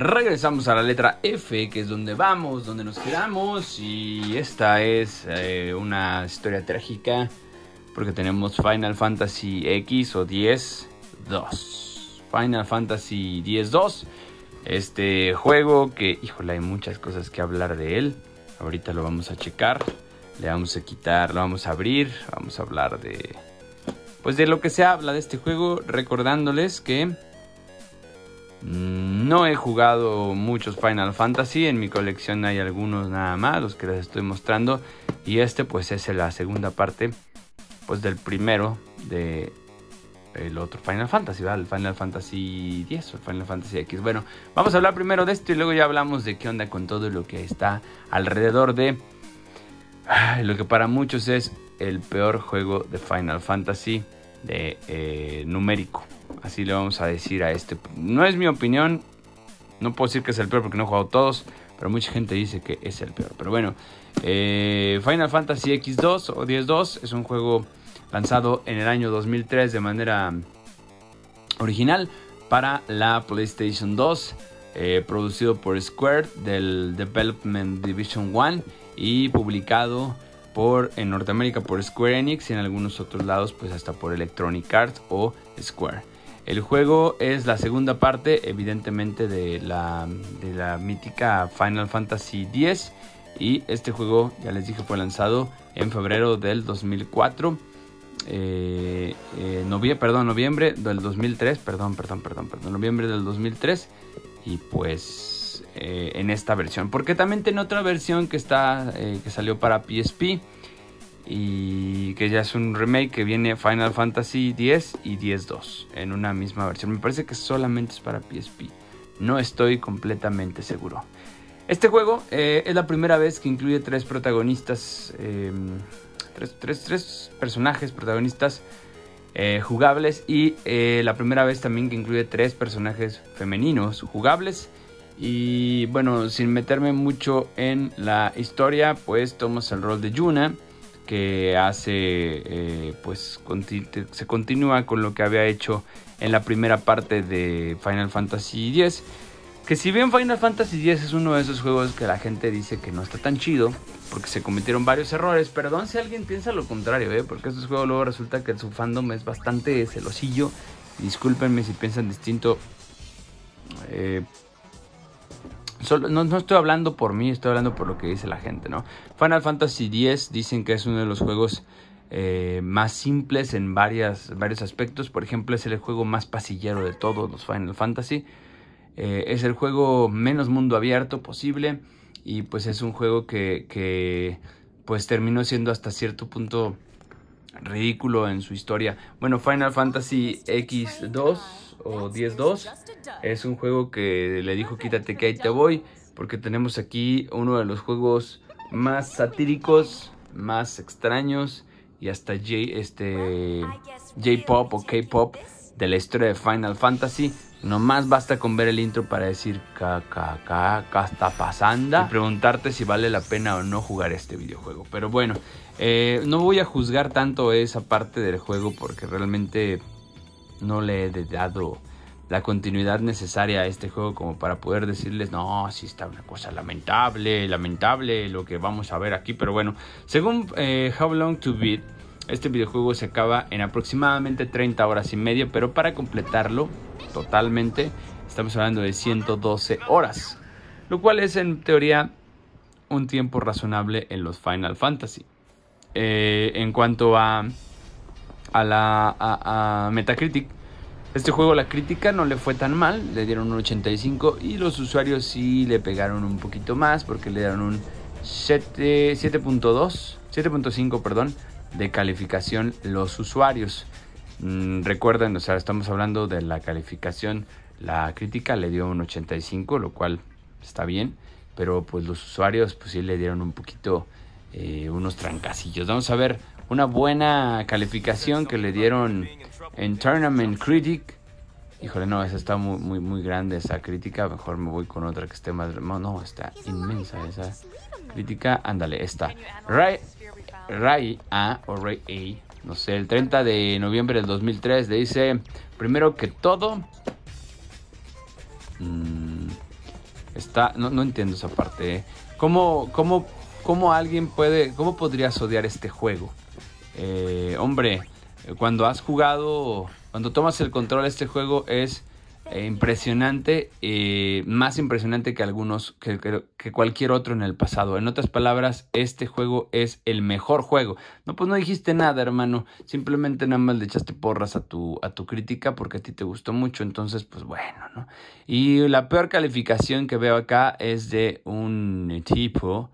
Regresamos a la letra F, que es donde vamos, donde nos quedamos. Y esta es eh, una historia trágica, porque tenemos Final Fantasy X o 10 2. Final Fantasy 10 2. Este juego que, híjole, hay muchas cosas que hablar de él. Ahorita lo vamos a checar. Le vamos a quitar, lo vamos a abrir. Vamos a hablar de. Pues de lo que se habla de este juego. Recordándoles que. Mmm, no he jugado muchos Final Fantasy, en mi colección hay algunos nada más, los que les estoy mostrando. Y este pues es la segunda parte pues del primero de el otro Final Fantasy, El Final Fantasy X Final Fantasy X. Bueno, vamos a hablar primero de esto y luego ya hablamos de qué onda con todo lo que está alrededor de lo que para muchos es el peor juego de Final Fantasy de eh, numérico. Así le vamos a decir a este. No es mi opinión, no puedo decir que es el peor porque no he jugado todos, pero mucha gente dice que es el peor. Pero bueno, eh, Final Fantasy X2 o X-2 es un juego lanzado en el año 2003 de manera original para la PlayStation 2, eh, producido por Square del Development Division 1 y publicado por, en Norteamérica por Square Enix y en algunos otros lados pues hasta por Electronic Arts o Square. El juego es la segunda parte, evidentemente, de la, de la mítica Final Fantasy X. Y este juego, ya les dije, fue lanzado en febrero del 2004. Eh, eh, perdón, noviembre del 2003. Perdón, perdón, perdón, perdón. Noviembre del 2003. Y pues eh, en esta versión. Porque también tiene otra versión que, está, que salió para PSP y que ya es un remake que viene Final Fantasy X y X-2 en una misma versión. Me parece que solamente es para PSP. No estoy completamente seguro. Este juego eh, es la primera vez que incluye tres protagonistas, em, tres, personajes protagonistas eh, jugables y eh, la primera vez también que incluye tres personajes femeninos jugables. Y bueno, sin meterme mucho en la historia, pues tomas el rol de Yuna que hace, eh, pues se continúa con lo que había hecho en la primera parte de Final Fantasy X. Que si bien Final Fantasy X es uno de esos juegos que la gente dice que no está tan chido, porque se cometieron varios errores, perdón si alguien piensa lo contrario, ¿eh? porque estos juegos luego resulta que su fandom es bastante celosillo. Discúlpenme si piensan distinto. Eh, no, estoy hablando por mí, estoy hablando por lo que dice la gente, ¿no? Final Fantasy X dicen que es uno de los juegos eh, más simples en varias, varios aspectos. Por ejemplo, es el juego más pasillero de todos los Final Fantasy. Eh, es el juego menos mundo abierto posible. Y pues es un juego que, que pues terminó siendo hasta cierto punto ridículo en su historia. Bueno, Final Fantasy X2 o 10-2 es un juego que le dijo quítate que ahí te voy porque tenemos aquí uno de los juegos más satíricos, más extraños y hasta J, este J-pop o K-pop de la historia de Final Fantasy. Nomás basta con ver el intro para decir caca, está pasando y preguntarte si vale la pena o no jugar este videojuego. Pero bueno, eh, no voy a juzgar tanto esa parte del juego porque realmente no le he dado la continuidad necesaria a este juego como para poder decirles, no, si está una cosa lamentable, lamentable lo que vamos a ver aquí, pero bueno, según eh, How Long to Beat, este videojuego se acaba en aproximadamente 30 horas y media, pero para completarlo totalmente estamos hablando de 112 horas, lo cual es en teoría un tiempo razonable en los Final Fantasy. Eh, en cuanto a, a la a, Metacritic. Este juego la crítica no le fue tan mal, le dieron un 85 y los usuarios sí le pegaron un poquito más porque le dieron un 7.2, 7.5, perdón, de calificación los usuarios. Mm, recuerden, o sea, estamos hablando de la calificación, la crítica le dio un 85, lo cual está bien, pero pues los usuarios pues sí le dieron un poquito eh, unos trancacillos. Vamos a ver una buena calificación que le dieron en Tournament Critic. Híjole, no, esa está muy, muy, grande esa crítica. Mejor me voy con otra que esté más. No, no, está inmensa esa crítica. Ándale, esta. Ray, Ray A o Ray A. No sé, el 30 de noviembre del 2003 le dice, primero que todo, mm, está, no, entiendo esa parte. ¿eh? ¿Cómo, ¿Cómo ¿Cómo alguien puede, cómo podrías odiar este juego? Eh, hombre, cuando has jugado, cuando tomas el control de este juego es eh, impresionante, eh, más impresionante que algunos, que, cualquier otro en el pasado. En otras palabras, este juego es el mejor juego. No, pues no dijiste nada, hermano. Simplemente nada más le echaste porras a tu, a tu crítica porque a ti te gustó mucho. Entonces, pues bueno, ¿no? Y la peor calificación que veo acá es de un tipo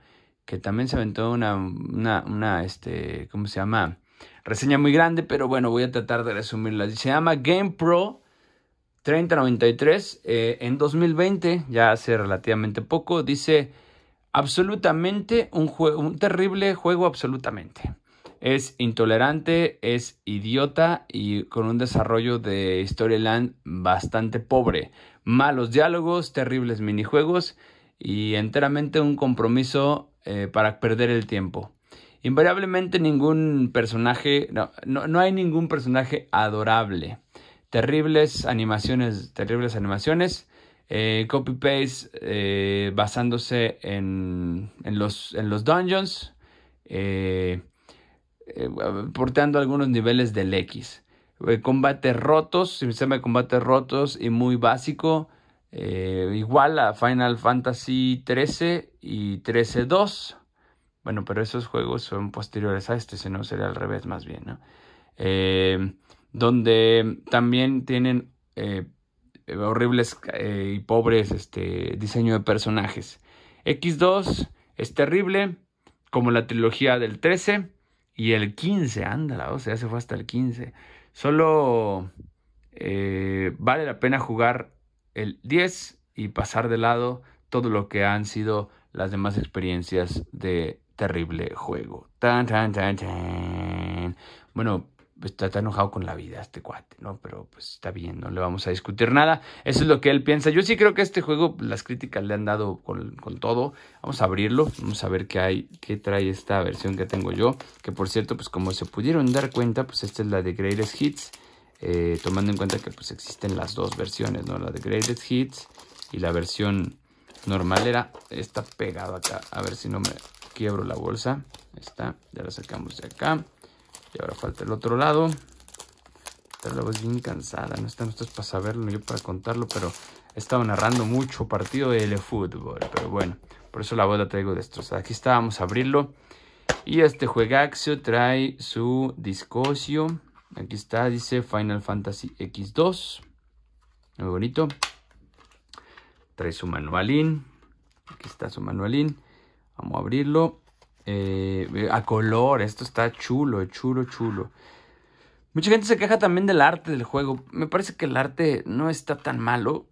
que también se aventó una, una, una, este, ¿cómo se llama? Reseña muy grande, pero bueno, voy a tratar de resumirla. Se llama GamePro 3093 eh, en 2020, ya hace relativamente poco. Dice, absolutamente un, juego, un terrible juego, absolutamente. Es intolerante, es idiota y con un desarrollo de Storyland bastante pobre. Malos diálogos, terribles minijuegos y enteramente un compromiso eh, para perder el tiempo. Invariablemente ningún personaje, no, hay ningún personaje adorable. Terribles animaciones, terribles animaciones, eh, copy-paste eh, basándose en, los, en, dungeons, porteando algunos niveles del X. Combate rotos, sistema de combate rotos y muy básico eh, igual a Final Fantasy XIII y XIII-2. Bueno, pero esos juegos son posteriores a este, si no sería al revés más bien, ¿no? Eh, donde también tienen eh, horribles y pobres este, diseño de personajes. X2 es terrible, como la trilogía del XIII. y el 15, ándala, o sea, se fue hasta el 15. Solo vale la pena jugar el 10 y pasar de lado todo lo que han sido las demás experiencias de terrible juego. Tan, tan, tan, tan. Bueno, está tan enojado con la vida este cuate, ¿no? Pero pues está bien, no le vamos a discutir nada. Eso es lo que él piensa. Yo sí creo que este juego, las críticas le han dado con, con, todo. Vamos a abrirlo, vamos a ver qué hay, qué trae esta versión que tengo yo. Que por cierto, pues como se pudieron dar cuenta, pues esta es la de Greatest Hits. Eh, tomando en cuenta que pues, existen las dos versiones, ¿no? La de Greatest Hits y la versión normal era está pegado acá. A ver si no me quiebro la bolsa. Está, ya la sacamos de acá. Y ahora falta el otro lado. Esta la voz bien cansada. No están ustedes para saberlo, yo para contarlo, pero he estado narrando mucho partido de fútbol. Pero bueno, por eso la voz la traigo destrozada. Aquí está, vamos a abrirlo. Y este juegaxio trae su discosio Aquí está, dice Final Fantasy X2. Muy bonito. Trae su manualín. Aquí está su manualín. Vamos a abrirlo. Eh, a color, esto está chulo, chulo, chulo. Mucha gente se queja también del arte del juego. Me parece que el arte no está tan malo,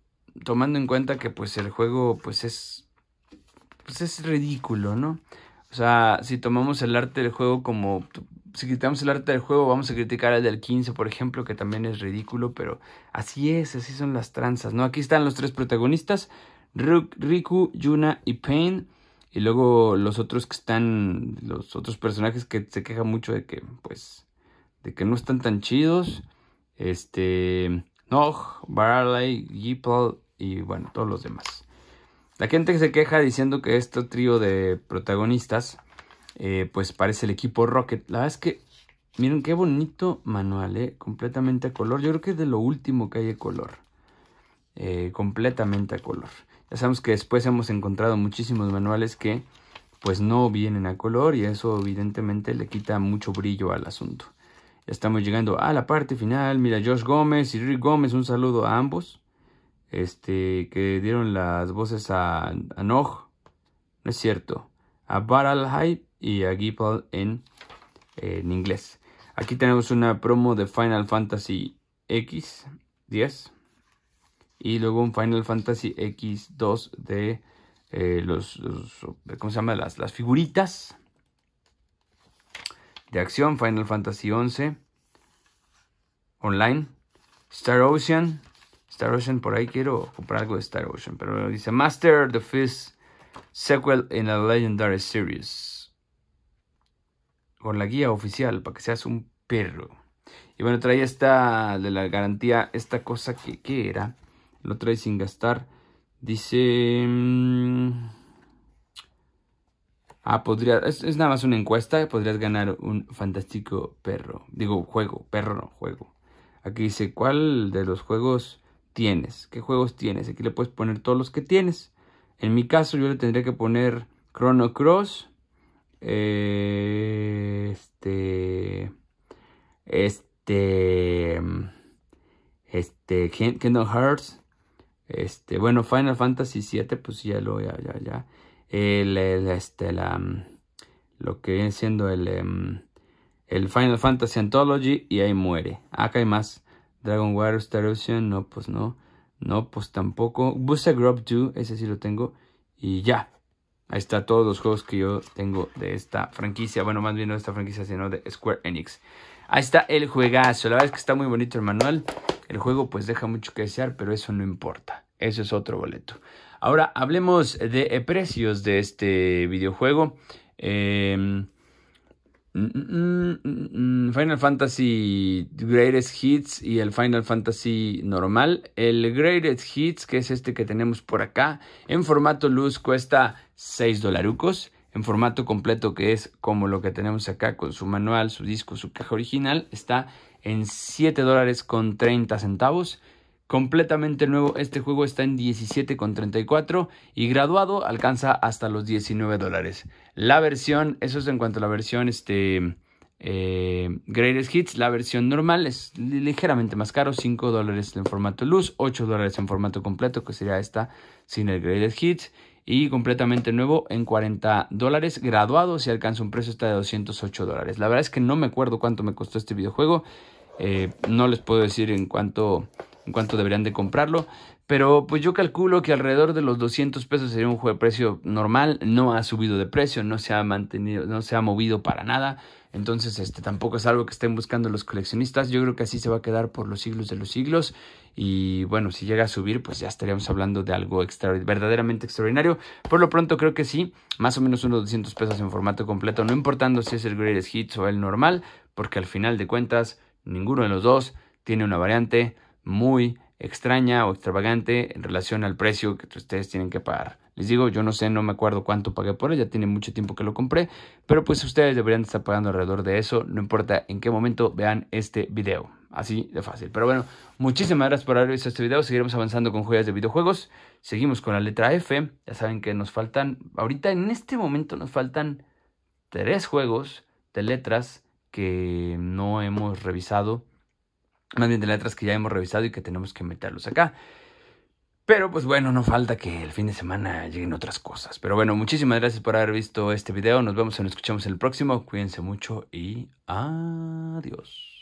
tomando en cuenta que pues el juego pues es pues es ridículo, ¿no? O sea, si tomamos el arte del juego como si quitamos el arte del juego, vamos a criticar el del 15, por ejemplo, que también es ridículo, pero así es, así son las tranzas, ¿no? Aquí están los tres protagonistas, Riku, Yuna y Pain. Y luego los otros que están, los otros personajes que se quejan mucho de que, pues, de que no están tan chidos. Este, Nog, Barley, Gipal y bueno, todos los demás. La gente que se queja diciendo que este trío de protagonistas eh, pues parece el equipo Rocket. La verdad es que, miren qué bonito manual, eh, completamente a color. Yo creo que es de lo último que hay de color. Eh, completamente a color. Ya sabemos que después hemos encontrado muchísimos manuales que pues no vienen a color y eso evidentemente le quita mucho brillo al asunto. Ya estamos llegando a la parte final. Mira, Josh Gómez y Rick Gómez, un saludo a ambos. Este, que dieron las voces a, Noj no es cierto, a Baral Hype y a Gipal en, en inglés. Aquí tenemos una promo de Final Fantasy X 10 y luego un Final Fantasy X2 de eh, los, ¿cómo se llama? Las, las figuritas de acción, Final Fantasy 11 online, Star Ocean, Star Ocean por ahí quiero comprar algo de Star Ocean, pero dice Master the Fist sequel in a Legendary Series con la guía oficial para que seas un perro. Y bueno, trae esta de la garantía, esta cosa que, era. Lo trae sin gastar. Dice... Mm, ah, podría... Es, nada más una encuesta. Podrías ganar un fantástico perro. Digo, juego. Perro juego. Aquí dice, ¿cuál de los juegos tienes? ¿Qué juegos tienes? Aquí le puedes poner todos los que tienes. En mi caso, yo le tendría que poner Chrono Cross este, este, este, Kingdom Hearts, este, bueno, Final Fantasy VII, pues ya lo, ya, ya, ya, este, la, lo que viene siendo el, em, el Final Fantasy Anthology y ahí muere. Acá hay más, Dragon Warrior Star Ocean, no, pues no, no, pues tampoco, Booster Grub 2, ese sí lo tengo y ya. Ahí está todos los juegos que yo tengo de esta franquicia. Bueno, más bien no de esta franquicia, sino de Square Enix. Ahí está el juegazo. La verdad es que está muy bonito el manual. El juego pues deja mucho que desear, pero eso no importa. Eso es otro boleto. Ahora hablemos de eh, precios de este videojuego. Em, mm, mm, mm, Final Fantasy Greatest Hits y el Final Fantasy normal. El Greatest Hits, que es este que tenemos por acá, en formato luz cuesta 6 dolarucos en formato completo que es como lo que tenemos acá con su manual, su disco, su caja original, está en 7 dólares con 30 centavos. Completamente nuevo, este juego está en 17,34 y graduado alcanza hasta los 19 dólares. La versión, eso es en cuanto a la versión este, eh, Greatest Hits, la versión normal es ligeramente más caro, 5 dólares en formato luz, 8 dólares en formato completo, que sería esta sin el Greatest Hits y completamente nuevo en 40 dólares, graduado si alcanza un precio está de 208 dólares. La verdad es que no me acuerdo cuánto me costó este videojuego, eh, no les puedo decir en cuánto, en cuánto deberían de comprarlo, pero pues yo calculo que alrededor de los 200 pesos sería un juego de precio normal. No ha subido de precio, no se ha mantenido, no se ha movido para nada. Entonces, este tampoco es algo que estén buscando los coleccionistas. Yo creo que así se va a quedar por los siglos de los siglos. Y bueno, si llega a subir, pues ya estaríamos hablando de algo verdaderamente extraordinario. Por lo pronto, creo que sí, más o menos unos 200 pesos en formato completo, no importando si es el Greatest Hits o el normal, porque al final de cuentas, ninguno de los dos tiene una variante muy extraña o extravagante en relación al precio que ustedes tienen que pagar. Les digo, yo no sé, no me acuerdo cuánto pagué por él Ya tiene mucho tiempo que lo compré, pero pues ustedes deberían estar pagando alrededor de eso, no importa en qué momento vean este video. Así de fácil. Pero bueno, muchísimas gracias por haber visto este video. Seguiremos avanzando con joyas de videojuegos. Seguimos con la letra F. Ya saben que nos faltan, ahorita en este momento nos faltan tres juegos de letras que no hemos revisado más bien de letras que ya hemos revisado y que tenemos que meterlos acá. Pero pues bueno, no falta que el fin de semana lleguen otras cosas. Pero bueno, muchísimas gracias por haber visto este video. Nos vemos y nos escuchamos en el próximo. Cuídense mucho y adiós.